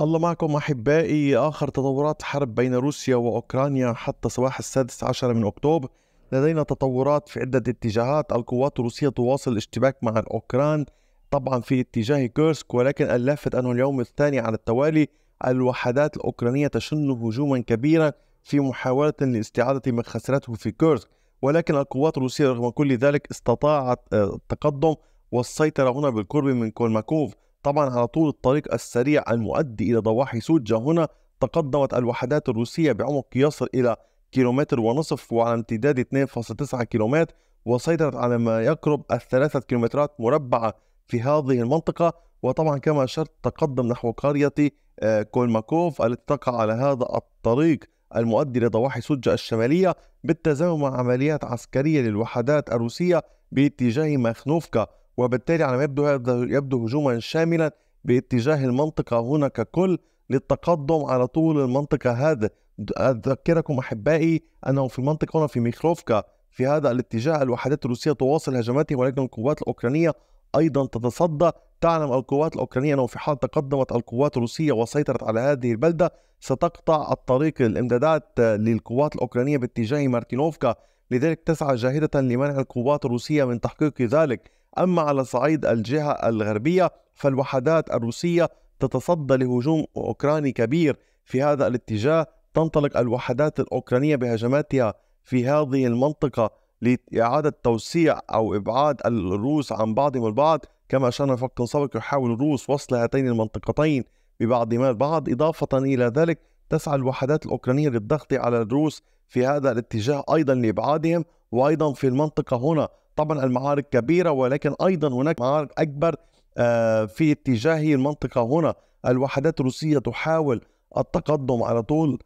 الله معكم أحبائي آخر تطورات حرب بين روسيا وأوكرانيا حتى صباح السادس عشر من أكتوبر لدينا تطورات في عدة اتجاهات القوات الروسية تواصل الاشتباك مع الأوكران طبعا في اتجاه كيرسك ولكن اللافت أنه اليوم الثاني على التوالي الوحدات الأوكرانية تشن هجوما كبيرا في محاولة لاستعادة ما خسرته في كيرسك ولكن القوات الروسية رغم كل ذلك استطاعت آه، التقدم والسيطرة هنا بالقرب من كولماكوف طبعا على طول الطريق السريع المؤدي إلى ضواحي سوجا هنا تقدمت الوحدات الروسية بعمق يصل إلى كيلومتر ونصف وعلى امتداد 2.9 كيلومتر وسيطرت على ما يقرب الثلاثة كيلومترات مربعة في هذه المنطقة وطبعا كما أشرت تقدم نحو قرية آه، كولماكوف التي تقع على هذا الطريق المؤدي لضواحي سوجا الشمالية بالتزامن مع عمليات عسكرية للوحدات الروسية باتجاه مخنوفكا وبالتالي على ما يبدو يبدو هجوما شاملا باتجاه المنطقة هنا ككل للتقدم على طول المنطقة هذا أذكركم أحبائي أنه في المنطقة هنا في ميخروفكا في هذا الاتجاه الوحدات الروسية تواصل هجماتها ولكن القوات الأوكرانية أيضا تتصدى تعلم القوات الأوكرانية أنه في حال تقدمت القوات الروسية وسيطرت على هذه البلدة ستقطع الطريق الإمدادات للقوات الأوكرانية باتجاه مارتينوفكا لذلك تسعى جاهدة لمنع القوات الروسية من تحقيق ذلك أما على صعيد الجهة الغربية فالوحدات الروسية تتصدى لهجوم أوكراني كبير في هذا الاتجاه تنطلق الوحدات الأوكرانية بهجماتها في هذه المنطقة لإعادة توسيع أو إبعاد الروس عن بعضهم البعض كما أشرنا في وقت سابق يحاول الروس وصل هاتين المنطقتين ببعضهما البعض إضافة إلى ذلك تسعى الوحدات الأوكرانية للضغط على الروس في هذا الاتجاه أيضا لإبعادهم وأيضا في المنطقة هنا طبعا المعارك كبيرة ولكن أيضا هناك معارك أكبر آه، في اتجاه المنطقة هنا الوحدات الروسية تحاول التقدم على طول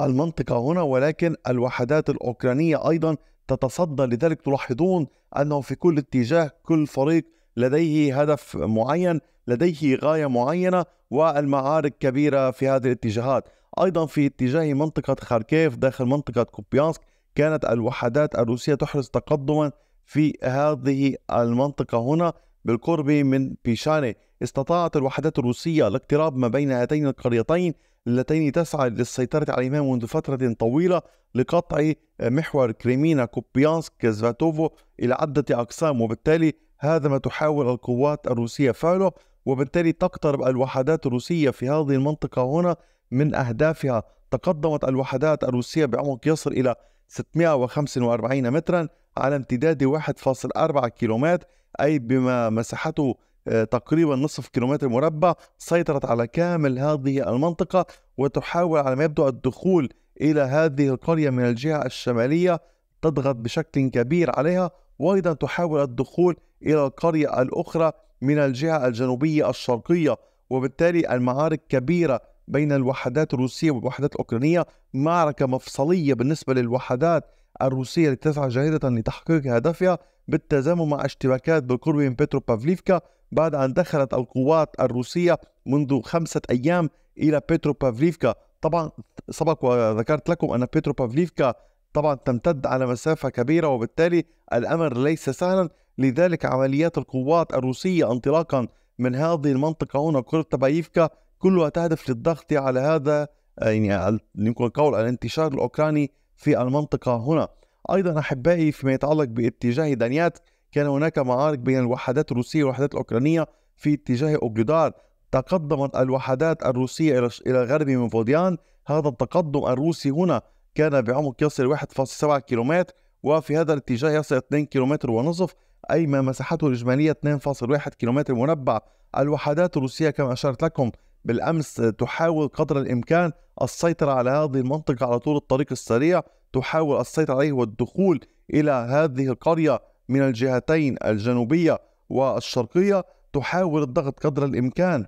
المنطقة هنا ولكن الوحدات الأوكرانية أيضا تتصدى لذلك تلاحظون أنه في كل اتجاه كل فريق لديه هدف معين لديه غاية معينة والمعارك كبيرة في هذه الاتجاهات أيضا في اتجاه منطقة خاركيف داخل منطقة كوبيانسك كانت الوحدات الروسية تحرز تقدما في هذه المنطقة هنا بالقرب من بيشاني استطاعت الوحدات الروسية الاقتراب ما بين هاتين القريتين اللتين تسعى للسيطرة عليهما منذ فترة طويلة لقطع محور كريمينا كوبيانسك زفاتوفو إلى عدة أقسام وبالتالي هذا ما تحاول القوات الروسية فعله وبالتالي تقترب الوحدات الروسية في هذه المنطقة هنا من أهدافها تقدمت الوحدات الروسية بعمق يصل إلى 645 مترا على امتداد 1.4 كيلومتر أي بما مساحته آه، تقريبا نصف كيلومتر مربع سيطرت على كامل هذه المنطقة وتحاول على ما يبدو الدخول إلى هذه القرية من الجهة الشمالية تضغط بشكل كبير عليها وأيضا تحاول الدخول إلى القرية الأخرى من الجهة الجنوبية الشرقية وبالتالي المعارك كبيرة بين الوحدات الروسية والوحدات الأوكرانية معركة مفصلية بالنسبة للوحدات الروسية التي تسعى جاهدة لتحقيق هدفها بالتزامن مع اشتباكات بالقرب من بيترو بافليفكا بعد أن دخلت القوات الروسية منذ خمسة أيام إلى بيترو بافليفكا طبعا سبق وذكرت لكم أن بيترو بافليفكا طبعا تمتد على مسافة كبيرة وبالتالي الأمر ليس سهلا لذلك عمليات القوات الروسية انطلاقا من هذه المنطقة هنا قرب تبايفكا كلها تهدف للضغط على هذا آه، يعني يمكن القول على الانتشار الاوكراني في المنطقه هنا ايضا احبائي فيما يتعلق باتجاه دانيات كان هناك معارك بين الوحدات الروسيه والوحدات الاوكرانيه في اتجاه اوجدار تقدمت الوحدات الروسيه الى الى الغرب من فوديان هذا التقدم الروسي هنا كان بعمق يصل 1.7 كيلومتر وفي هذا الاتجاه يصل 2 كيلومتر ونصف أي ما مساحته الإجمالية 2.1 كيلومتر مربع الوحدات الروسية كما أشرت لكم بالامس تحاول قدر الامكان السيطره على هذه المنطقه على طول الطريق السريع تحاول السيطره عليه والدخول الى هذه القريه من الجهتين الجنوبيه والشرقيه تحاول الضغط قدر الامكان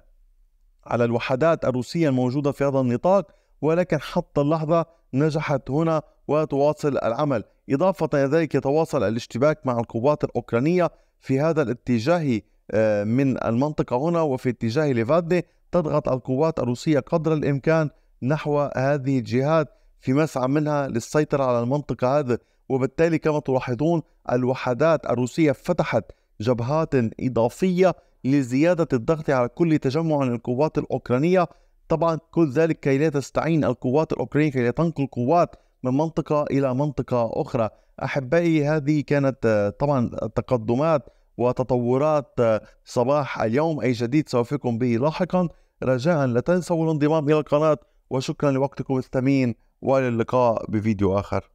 على الوحدات الروسيه الموجوده في هذا النطاق ولكن حتى اللحظه نجحت هنا وتواصل العمل اضافه الى ذلك يتواصل الاشتباك مع القوات الاوكرانيه في هذا الاتجاه آه، من المنطقة هنا وفي اتجاه ليفادي تضغط القوات الروسية قدر الإمكان نحو هذه الجهات في مسعى منها للسيطرة على المنطقة هذه وبالتالي كما تلاحظون الوحدات الروسية فتحت جبهات إضافية لزيادة الضغط على كل تجمع للقوات الأوكرانية طبعا كل ذلك كي لا تستعين القوات الأوكرانية كي لا تنقل قوات من منطقة إلى منطقة أخرى أحبائي هذه كانت آه، طبعا التقدمات وتطورات آه، صباح اليوم أي جديد سوفكم به لاحقا رجاء لا تنسوا الانضمام إلى القناة وشكرا لوقتكم الثمين وللقاء بفيديو آخر